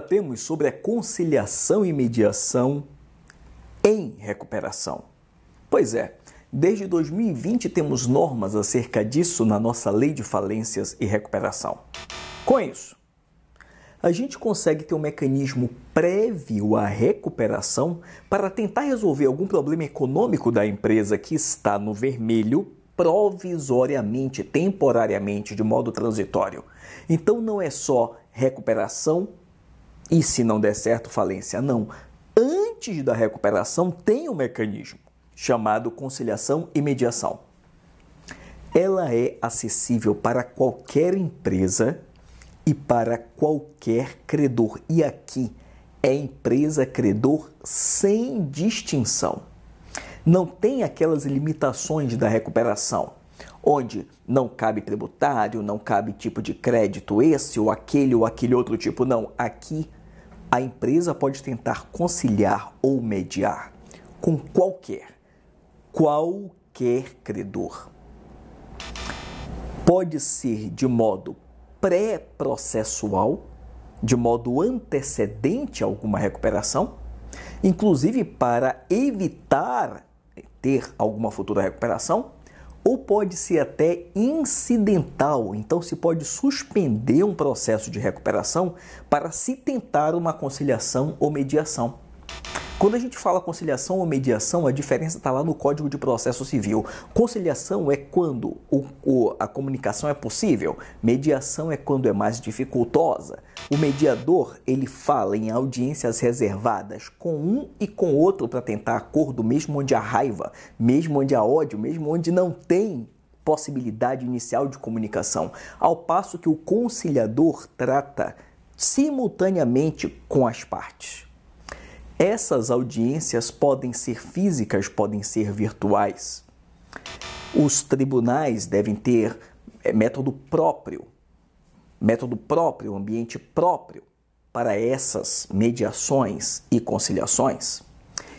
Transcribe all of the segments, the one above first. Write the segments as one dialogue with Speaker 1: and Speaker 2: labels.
Speaker 1: tratemos sobre a conciliação e mediação em recuperação. Pois é, desde 2020 temos normas acerca disso na nossa Lei de Falências e Recuperação. Com isso, a gente consegue ter um mecanismo prévio à recuperação para tentar resolver algum problema econômico da empresa que está no vermelho provisoriamente, temporariamente, de modo transitório. Então não é só recuperação e se não der certo, falência. Não. Antes da recuperação, tem um mecanismo chamado conciliação e mediação. Ela é acessível para qualquer empresa e para qualquer credor. E aqui é empresa credor sem distinção. Não tem aquelas limitações da recuperação onde não cabe tributário, não cabe tipo de crédito esse ou aquele ou aquele outro tipo, não. Aqui a empresa pode tentar conciliar ou mediar com qualquer, qualquer credor. Pode ser de modo pré-processual, de modo antecedente a alguma recuperação, inclusive para evitar ter alguma futura recuperação, ou pode ser até incidental, então se pode suspender um processo de recuperação para se tentar uma conciliação ou mediação. Quando a gente fala conciliação ou mediação, a diferença está lá no Código de Processo Civil. Conciliação é quando o, o, a comunicação é possível, mediação é quando é mais dificultosa. O mediador ele fala em audiências reservadas com um e com outro para tentar acordo, mesmo onde há raiva, mesmo onde há ódio, mesmo onde não tem possibilidade inicial de comunicação, ao passo que o conciliador trata simultaneamente com as partes. Essas audiências podem ser físicas, podem ser virtuais. Os tribunais devem ter eh, método próprio, método próprio, ambiente próprio para essas mediações e conciliações.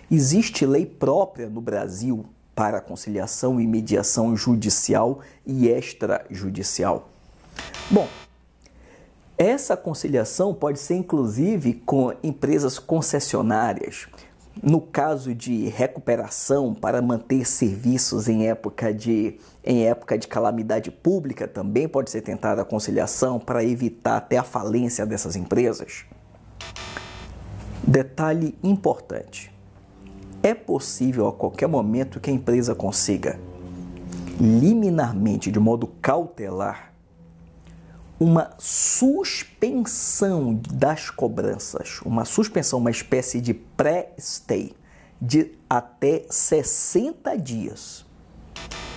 Speaker 1: Existe lei própria no Brasil para conciliação e mediação judicial e extrajudicial. Bom, essa conciliação pode ser inclusive com empresas concessionárias. No caso de recuperação para manter serviços em época de, em época de calamidade pública, também pode ser tentada a conciliação para evitar até a falência dessas empresas. Detalhe importante: é possível a qualquer momento que a empresa consiga, liminarmente, de modo cautelar, uma suspensão das cobranças, uma suspensão, uma espécie de pré-stay de até 60 dias.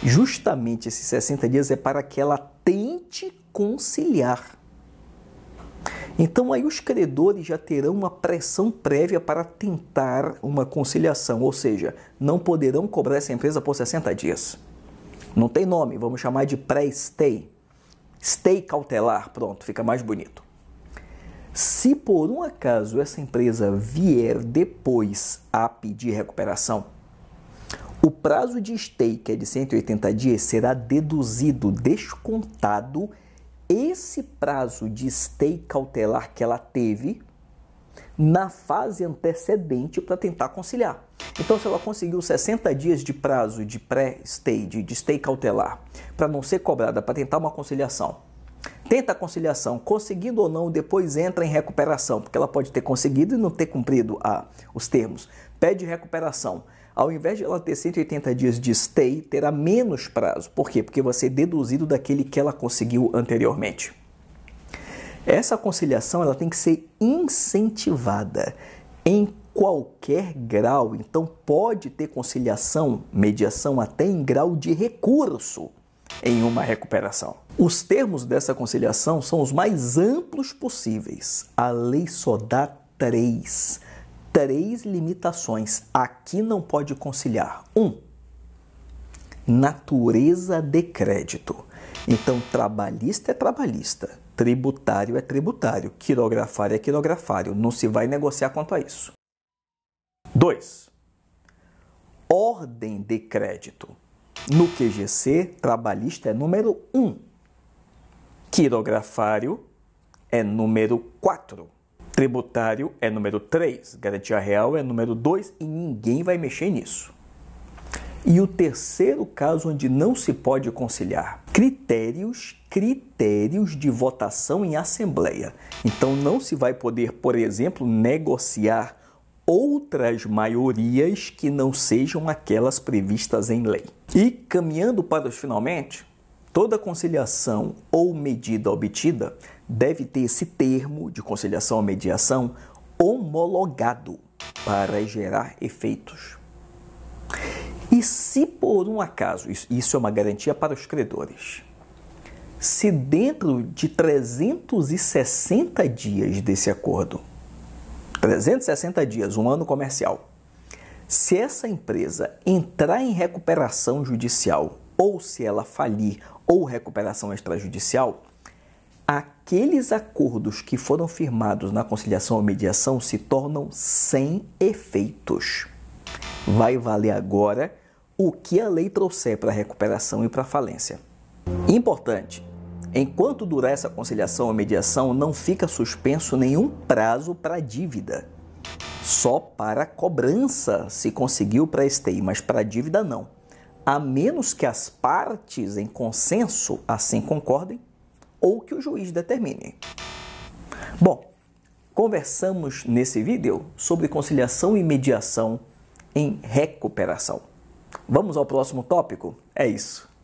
Speaker 1: Justamente esses 60 dias é para que ela tente conciliar. Então aí os credores já terão uma pressão prévia para tentar uma conciliação, ou seja, não poderão cobrar essa empresa por 60 dias. Não tem nome, vamos chamar de pré-stay Stay cautelar, pronto, fica mais bonito. Se por um acaso essa empresa vier depois a pedir recuperação, o prazo de stay, que é de 180 dias, será deduzido, descontado esse prazo de stay cautelar que ela teve na fase antecedente para tentar conciliar. Então, se ela conseguiu 60 dias de prazo de pré-stay, de stay cautelar, para não ser cobrada, para tentar uma conciliação, tenta a conciliação, conseguindo ou não, depois entra em recuperação, porque ela pode ter conseguido e não ter cumprido a, os termos. Pede recuperação. Ao invés de ela ter 180 dias de stay, terá menos prazo. Por quê? Porque vai ser é deduzido daquele que ela conseguiu anteriormente. Essa conciliação ela tem que ser incentivada em qualquer grau. Então pode ter conciliação, mediação até em grau de recurso em uma recuperação. Os termos dessa conciliação são os mais amplos possíveis. A lei só dá três. Três limitações. Aqui não pode conciliar. Um, natureza de crédito. Então, trabalhista é trabalhista Tributário é tributário, quirografário é quirografário, não se vai negociar quanto a isso. 2. Ordem de crédito. No QGC, trabalhista é número 1. Um. Quirografário é número 4. Tributário é número 3. Garantia real é número 2 e ninguém vai mexer nisso. E o terceiro caso onde não se pode conciliar, critérios, critérios de votação em assembleia. Então não se vai poder, por exemplo, negociar outras maiorias que não sejam aquelas previstas em lei. E caminhando para os finalmente, toda conciliação ou medida obtida deve ter esse termo de conciliação ou mediação homologado para gerar efeitos. E se por um acaso, isso é uma garantia para os credores, se dentro de 360 dias desse acordo, 360 dias, um ano comercial, se essa empresa entrar em recuperação judicial, ou se ela falir, ou recuperação extrajudicial, aqueles acordos que foram firmados na conciliação ou mediação se tornam sem efeitos. Vai valer agora o que a lei trouxer para a recuperação e para a falência. Importante, enquanto durar essa conciliação ou mediação, não fica suspenso nenhum prazo para a dívida. Só para a cobrança se conseguiu para a mas para a dívida não. A menos que as partes em consenso assim concordem ou que o juiz determine. Bom, conversamos nesse vídeo sobre conciliação e mediação em recuperação. Vamos ao próximo tópico? É isso.